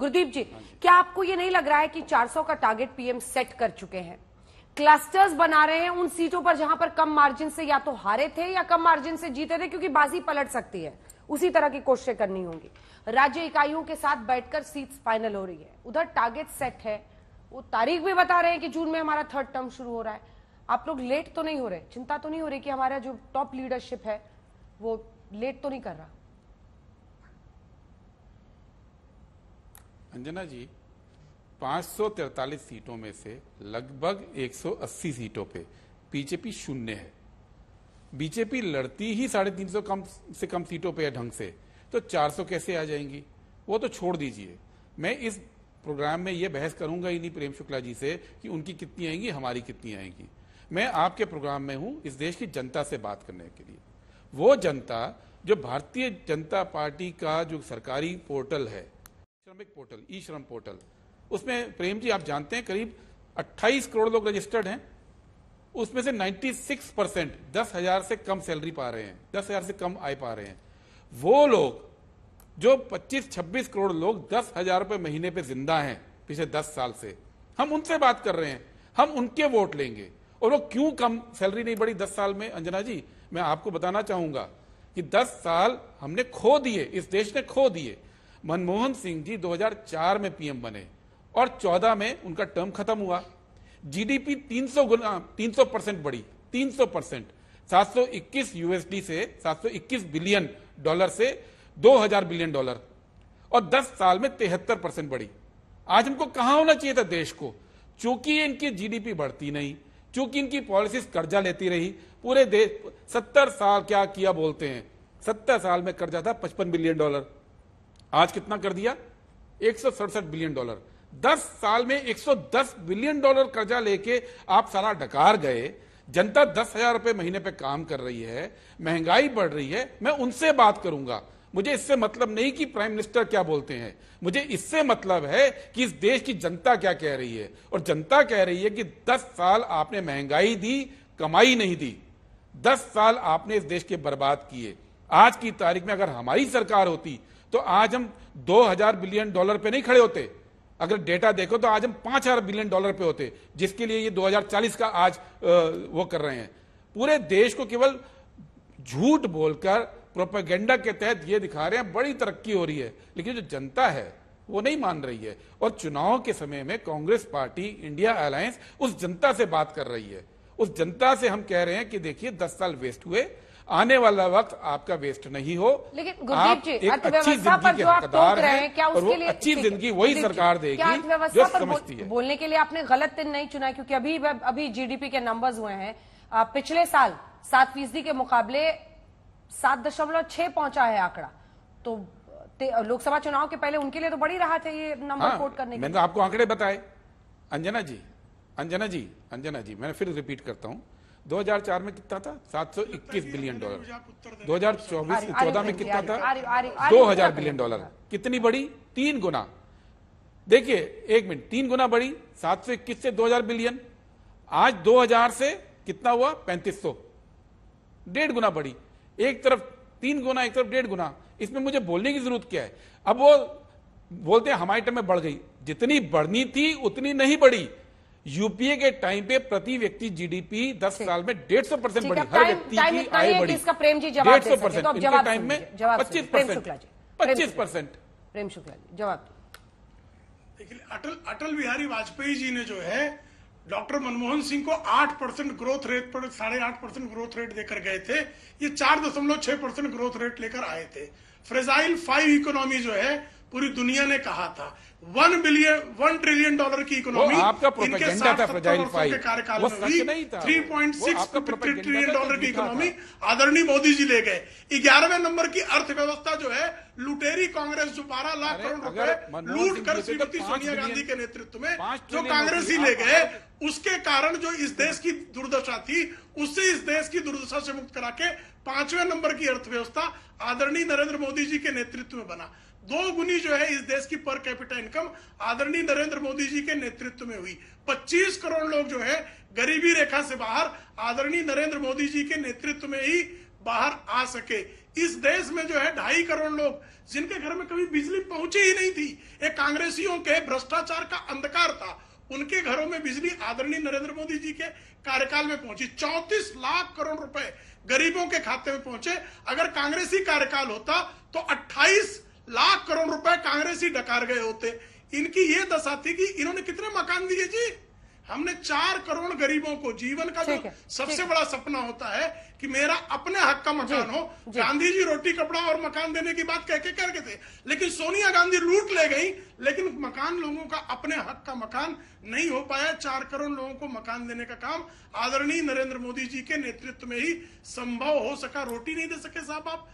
गुरदीप जी क्या आपको ये नहीं लग रहा है कि 400 का टारगेट पीएम सेट कर चुके हैं क्लस्टर्स बना रहे हैं उन सीटों पर जहां पर कम मार्जिन से या तो हारे थे या कम मार्जिन से जीते थे क्योंकि बाजी पलट सकती है उसी तरह की कोशिशें करनी होंगी राज्य इकाइयों के साथ बैठकर सीट फाइनल हो रही है उधर टारगेट सेट है वो तारीख भी बता रहे हैं कि जून में हमारा थर्ड टर्म शुरू हो रहा है आप लोग लेट तो नहीं हो रहे चिंता तो नहीं हो रही कि हमारा जो टॉप लीडरशिप है वो लेट तो नहीं कर रहा अंजना जी 543 सीटों में से लगभग 180 सीटों पे बीजेपी शून्य है बीजेपी लड़ती ही साढ़े तीन सौ कम से कम सीटों पे है ढंग से तो 400 कैसे आ जाएंगी वो तो छोड़ दीजिए मैं इस प्रोग्राम में ये बहस करूंगा ही नहीं प्रेम शुक्ला जी से कि उनकी कितनी आएंगी हमारी कितनी आएंगी मैं आपके प्रोग्राम में हूं इस देश की जनता से बात करने के लिए वो जनता जो भारतीय जनता पार्टी का जो सरकारी पोर्टल है श्रमिक पोर्टल ई श्रम पोर्टल उसमें प्रेम जी आप जानते हैं करीब 28 करोड़ लोग रजिस्टर्ड हैं उसमें से 96 परसेंट दस हजार से कम सैलरी पा रहे हैं दस हजार से कम आय पा रहे हैं वो लोग जो 25-26 करोड़ लोग दस हजार रुपए महीने पे जिंदा हैं पिछले 10 साल से हम उनसे बात कर रहे हैं हम उनके वोट लेंगे और वो क्यों कम सैलरी नहीं बढ़ी दस साल में अंजना जी मैं आपको बताना चाहूंगा कि दस साल हमने खो दिए इस देश ने खो दिए मनमोहन सिंह जी 2004 में पीएम बने और 14 में उनका टर्म खत्म हुआ जीडीपी 300 गुना 300 परसेंट बढ़ी 300 परसेंट 721 यूएसडी से 721 बिलियन डॉलर से 2000 बिलियन डॉलर और 10 साल में तिहत्तर परसेंट बढ़ी आज हमको कहा होना चाहिए था देश को चूंकि इनकी जीडीपी बढ़ती नहीं चूंकि इनकी पॉलिसीज कर्जा लेती रही पूरे देश सत्तर साल क्या किया बोलते हैं सत्तर साल में कर्जा था पचपन बिलियन डॉलर आज कितना कर दिया एक बिलियन डॉलर दस साल में 110 बिलियन डॉलर कर्जा लेके आप सारा डकार गए जनता दस हजार रुपये महीने पे काम कर रही है महंगाई बढ़ रही है मैं उनसे बात करूंगा मुझे इससे मतलब नहीं कि प्राइम मिनिस्टर क्या बोलते हैं मुझे इससे मतलब है कि इस देश की जनता क्या कह रही है और जनता कह रही है कि दस साल आपने महंगाई दी कमाई नहीं दी दस साल आपने इस देश के बर्बाद किए आज की तारीख में अगर हमारी सरकार होती तो आज हम 2000 बिलियन डॉलर पे नहीं खड़े होते अगर डेटा देखो तो आज हम 5000 बिलियन डॉलर पे होते जिसके लिए ये 2040 का आज वो कर रहे हैं पूरे देश को केवल झूठ बोलकर प्रोपेगेंडा के तहत ये दिखा रहे हैं बड़ी तरक्की हो रही है लेकिन जो जनता है वो नहीं मान रही है और चुनाव के समय में कांग्रेस पार्टी इंडिया अलायंस उस जनता से बात कर रही है उस जनता से हम कह रहे हैं कि देखिए दस साल वेस्ट हुए आने वाला वक्त आपका वेस्ट नहीं हो लेकिन आप एक अच्छी जिंदगी के हकदार हैं क्या उसके लिए अच्छी जिंदगी वही सरकार देगी जो समझती है बोलने के लिए आपने गलत दिन नहीं चुना क्योंकि अभी अभी जीडीपी के नंबर्स हुए हैं पिछले साल सात फीसदी के मुकाबले सात दशमलव छह पहुंचा है आंकड़ा तो लोकसभा चुनाव के पहले उनके लिए तो बड़ी राहत है ये नंबर हाँ, कोट करने मैंने आपको आंकड़े बताए अंजना जी अंजना जी अंजना जी मैं फिर रिपीट करता हूँ 2004 में कितना था 721 बिलियन डॉलर 2024 चौबीस में कितना था 2000 बिलियन डॉलर कितनी बड़ी तीन गुना देखिए एक मिनट तीन गुना बड़ी 721 से 2000 बिलियन आज 2000 से कितना हुआ 3500 डेढ़ गुना बड़ी एक तरफ तीन गुना एक तरफ डेढ़ गुना इसमें मुझे बोलने की जरूरत क्या है अब वो बोलते हैं हमारे टाइम में बढ़ गई जितनी बढ़नी थी उतनी नहीं बढ़ी यूपीए के टाइम पे प्रति व्यक्ति जीडीपी 10 साल में डेढ़ सौ परसेंट बढ़ी हर व्यक्ति की आय बढ़ी इसका प्रेम जी जवाब तो डेढ़ सौ परसेंट इनके टाइम में पच्चीस परसेंट पच्चीस परसेंट प्रेम शुक्ला जी जवाब देखिए अटल अटल बिहारी वाजपेयी जी ने जो है डॉक्टर मनमोहन सिंह को आठ परसेंट ग्रोथ रेट पर साढ़े आठ परसेंट ग्रोथ रेट देकर गए थे ये चार दशमलव छह परसेंट ग्रोथ रेट लेकर आए थे फ्रेजाइल फाइव इकोनॉमी जो है पूरी दुनिया ने कहा था one billion one trillion dollar की इकोनॉमी इनके साथ के कार्यकाल में हुई three point six trillion dollar की इकोनॉमी आदरणीय मोदी जी ले गए ग्यारहवे नंबर की अर्थव्यवस्था जो है लुटेरी कांग्रेस जो बारह लाख करोड़ रुपए लूट कर तो श्रीमती सोनिया गांधी के नेतृत्व में जो कांग्रेस ही ले गए उसके कारण जो इस देश की दुर्दशा थी उससे इस देश की दुर्दशा से मुक्त करा के पांचवें नंबर की अर्थव्यवस्था आदरणीय नरेंद्र मोदी जी के नेतृत्व में बना दो गुनी जो है इस देश की पर कैपिटा इनकम आदरणीय नरेंद्र मोदी जी के नेतृत्व में हुई 25 करोड़ लोग जो है गरीबी रेखा से बाहर आदरणीय नरेंद्र मोदी जी के नेतृत्व में ही बाहर आ सके इस देश में जो है ढाई करोड़ लोग जिनके घर में कभी बिजली पहुंची ही नहीं थी एक कांग्रेसियों के भ्रष्टाचार का अंधकार था उनके घरों में बिजली आदरणीय नरेंद्र मोदी जी के कार्यकाल में पहुंची 34 लाख करोड़ रुपए गरीबों के खाते में पहुंचे अगर कांग्रेसी कार्यकाल होता तो 28 लाख करोड़ रुपए कांग्रेस ही डकार गए होते इनकी ये दशा थी कि इन्होंने कितने मकान दिए जी हमने चार करोड़ गरीबों को जीवन का जो सबसे बड़ा सपना होता है कि मेरा अपने हक का मकान हो गांधी जी रोटी कपड़ा और मकान देने की बात कहके के कर गए थे लेकिन सोनिया गांधी लूट ले गई लेकिन मकान लोगों का अपने हक का मकान नहीं हो पाया चार करोड़ लोगों को मकान देने का काम आदरणीय नरेंद्र मोदी जी के नेतृत्व में ही संभव हो सका रोटी नहीं दे सके साहब आप